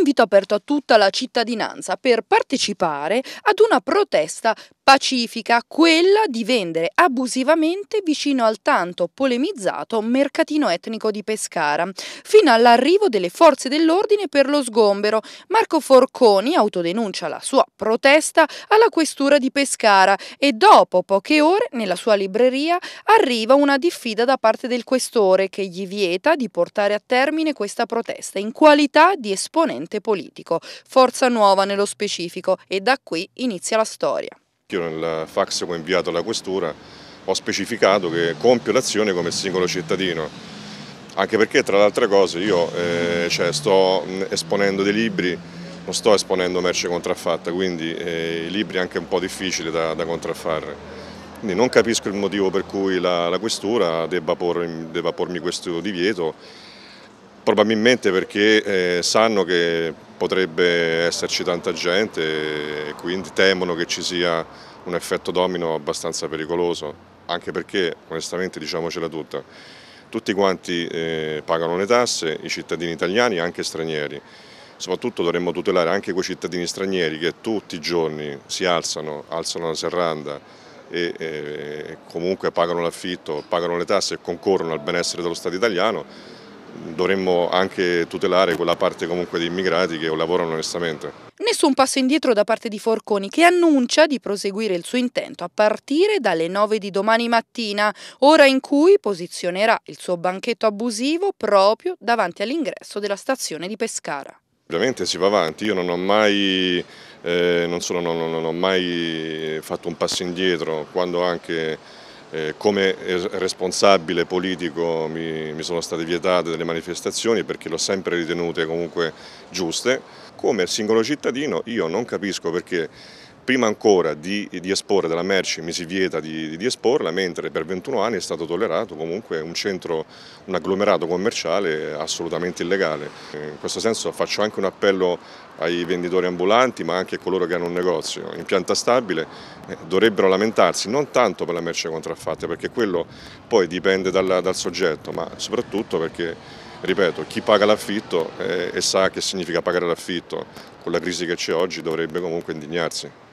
invito aperto a tutta la cittadinanza per partecipare ad una protesta pacifica, quella di vendere abusivamente vicino al tanto polemizzato mercatino etnico di Pescara, fino all'arrivo delle forze dell'ordine per lo sgombero. Marco Forconi autodenuncia la sua protesta alla questura di Pescara e dopo poche ore nella sua libreria arriva una diffida da parte del questore che gli vieta di portare a termine questa protesta in qualità di esponente fronte politico, Forza Nuova nello specifico, e da qui inizia la storia. Io nel fax che ho inviato alla questura ho specificato che compio l'azione come singolo cittadino, anche perché tra le altre cose io eh, cioè, sto mm, esponendo dei libri, non sto esponendo merce contraffatta, quindi eh, i libri è anche un po' difficile da, da, contraffare. Quindi non capisco il motivo per cui la, la questura debba, por, debba pormi questo divieto Probabilmente perché eh, sanno che potrebbe esserci tanta gente e quindi temono che ci sia un effetto domino abbastanza pericoloso, anche perché onestamente diciamocela tutta, tutti quanti eh, pagano le tasse, i cittadini italiani e anche stranieri. Soprattutto dovremmo tutelare anche quei cittadini stranieri che tutti i giorni si alzano, alzano la serranda e eh, comunque pagano l'affitto, pagano le tasse e concorrono al benessere dello Stato italiano dovremmo anche tutelare quella parte comunque di immigrati che lavorano onestamente. Nessun passo indietro da parte di Forconi che annuncia di proseguire il suo intento a partire dalle 9 di domani mattina, ora in cui posizionerà il suo banchetto abusivo proprio davanti all'ingresso della stazione di Pescara. Ovviamente si va avanti, io non ho mai, eh, non sono, non, non ho mai fatto un passo indietro quando anche eh, come responsabile politico mi, mi, sono state vietate delle manifestazioni perché l'ho sempre ritenute comunque giuste, come singolo cittadino io non capisco perché prima ancora di, di, esporre della merce mi si vieta di, di, esporla, mentre per 21 anni è stato tollerato comunque un centro, un agglomerato commerciale assolutamente illegale. In questo senso faccio anche un appello ai venditori ambulanti ma anche a coloro che hanno un negozio in pianta stabile, eh, dovrebbero lamentarsi non tanto per la merce contraffatta perché quello poi dipende dal, dal soggetto ma soprattutto perché ripeto, chi paga l'affitto eh, e sa che significa pagare l'affitto con la crisi che c'è oggi dovrebbe comunque indignarsi.